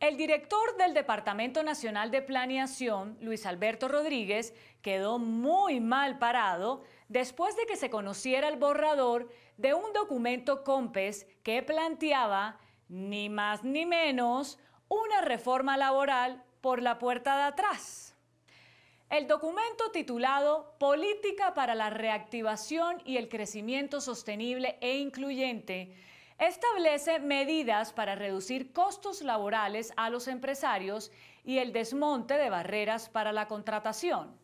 El director del Departamento Nacional de Planeación, Luis Alberto Rodríguez, quedó muy mal parado después de que se conociera el borrador de un documento COMPES que planteaba, ni más ni menos, una reforma laboral por la puerta de atrás. El documento titulado Política para la reactivación y el crecimiento sostenible e incluyente establece medidas para reducir costos laborales a los empresarios y el desmonte de barreras para la contratación.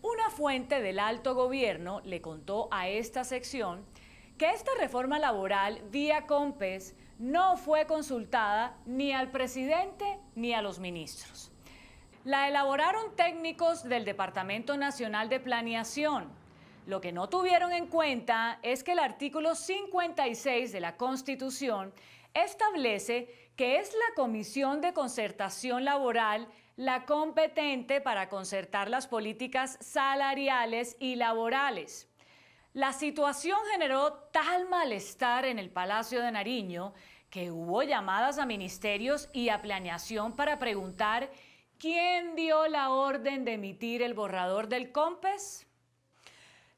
Una fuente del alto gobierno le contó a esta sección que esta reforma laboral vía COMPES no fue consultada ni al presidente ni a los ministros. La elaboraron técnicos del Departamento Nacional de Planeación, lo que no tuvieron en cuenta es que el artículo 56 de la Constitución establece que es la Comisión de Concertación Laboral la competente para concertar las políticas salariales y laborales. La situación generó tal malestar en el Palacio de Nariño que hubo llamadas a ministerios y a planeación para preguntar quién dio la orden de emitir el borrador del COMPES.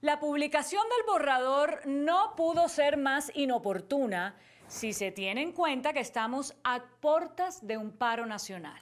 La publicación del borrador no pudo ser más inoportuna si se tiene en cuenta que estamos a portas de un paro nacional.